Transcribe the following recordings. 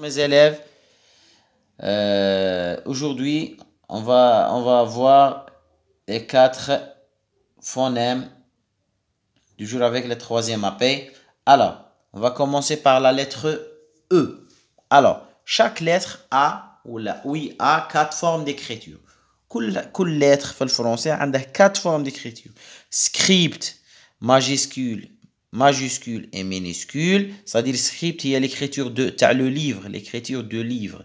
mes élèves. Euh, aujourd'hui, on va, on va voir les quatre phonèmes du jour avec le troisième appel. Alors, on va commencer par la lettre E. Alors, chaque lettre a ou la oui a quatre formes d'écriture. Quelle lettre le français a quatre formes d'écriture. Script, majuscule, majuscule et minuscule, c'est-à-dire script, il y a l'écriture de, as le livre, l'écriture de livre,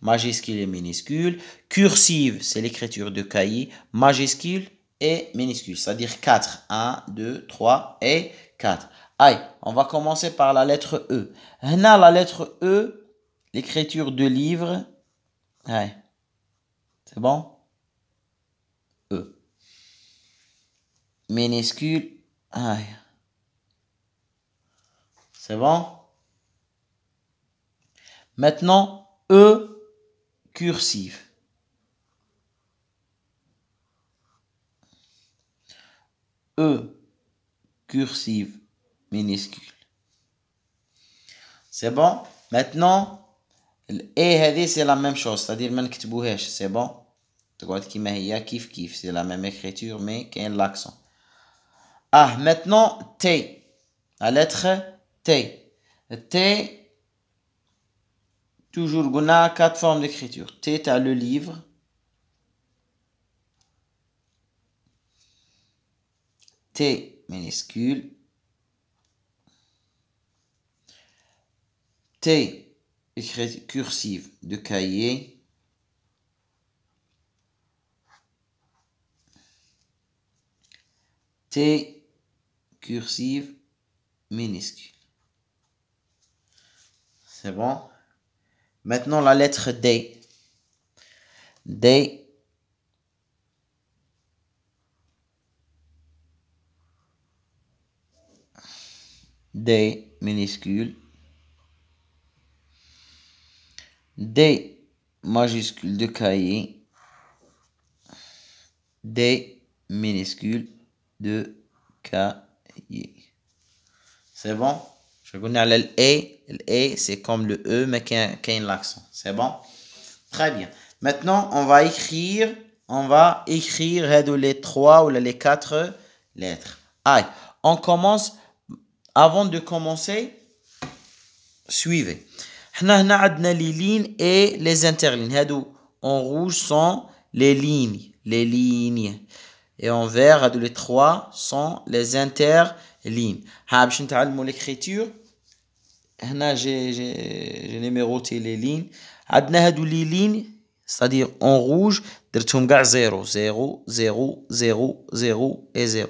majuscule et minuscule, cursive, c'est l'écriture de cahier, majuscule et minuscule, c'est-à-dire 4, 1, 2, 3 et 4. Aïe, on va commencer par la lettre E. Là, la lettre E, l'écriture de livre, aïe, c'est bon E. Minuscule, aïe. C'est bon Maintenant, E cursive. E cursive minuscule. C'est bon Maintenant, E c'est la même chose, c'est-à-dire même c'est bon kif c'est la même écriture mais qu'il a l'accent. Ah, maintenant T, la lettre T. T, toujours a quatre formes d'écriture. T, tu le livre. T minuscule. T cursive de cahier. T cursive minuscule. C'est bon Maintenant, la lettre D. D. D minuscule. D majuscule de cahier. D minuscule de cahier. C'est bon je vais Le e. E, c'est comme le E, mais qui a l'accent. C'est bon Très bien. Maintenant, on va écrire, on va écrire les trois ou les quatre lettres. Allez, on commence, avant de commencer, suivez. On a les lignes et les interlignes. en rouge sont les lignes, les lignes. Et en vert, les trois sont les interlignes. l'écriture j'ai numéroté les lignes. لي ميروتي لي لين عندنا 0 0 0 0 0 et 0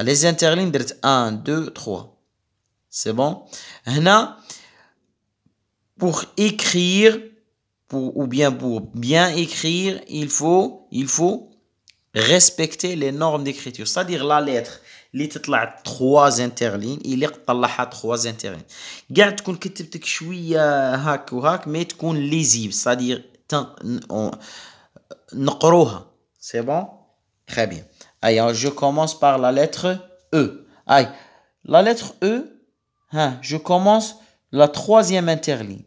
Les interlignes درت 1 2 3 C'est bon pour écrire ou bien pour bien écrire il faut respecter les normes d'écriture c'est-à-dire la lettre les trois interlignes, il est à trois interlignes. Garde qu'on quitte que je suis à hack ou à c'est à dire tant on n'aura c'est bon. Très bien. Hein، je commence par la lettre E. Aïe, la lettre E. Hein، je commence la troisième interline.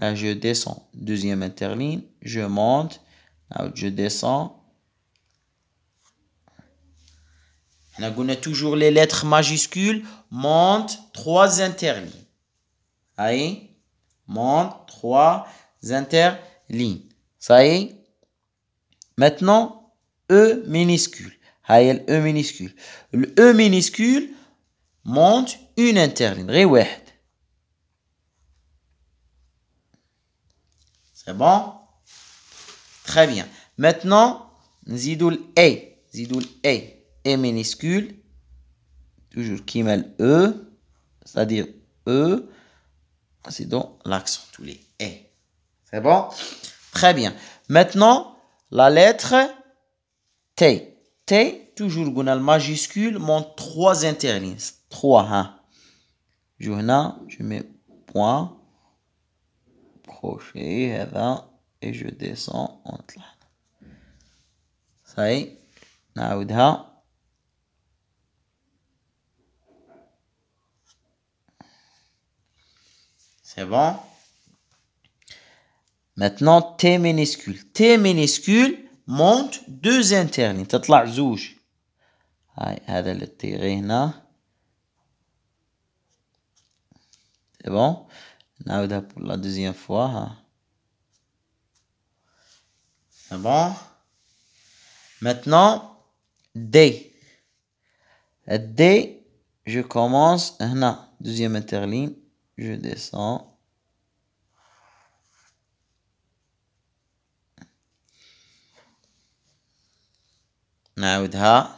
Je descends deuxième interline. Je monte. Je descends. On a toujours les lettres majuscules. montent trois interlignes. Aïe. Montent trois interlignes. Ça y est. Maintenant, E minuscule. Aïe, E minuscule. Le E minuscule monte une interligne. Réouet. C'est bon Très bien. Maintenant, zidoule A. zidoule A et minuscule, toujours qui mêle E, c'est-à-dire E, c'est dans l'accent tous les E. C'est bon Très bien. Maintenant, la lettre T. T, toujours le majuscule, monte trois interlignes. Trois, hein. je mets point, crochet, et je descends en Ça y est, C'est bon Maintenant, T minuscule. T minuscule monte deux interlignes. T'as là zouge. C'est bon pour la deuxième fois. Hein. C'est bon Maintenant, D. D, je commence. Hein, deuxième interligne je descends. نعاودها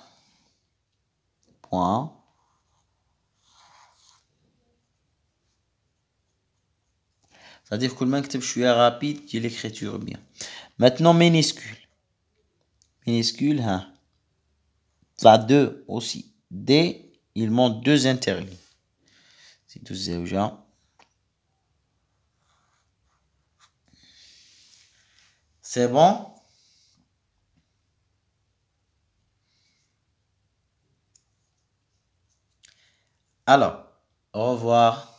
point. C'est-à-dire que je suis rapide, j'ai l'écriture bien. Maintenant, minuscule. Minuscule, hein. Ça, deux aussi. D, il manque deux interlignes. C'est tout gens. C'est bon Alors, au revoir.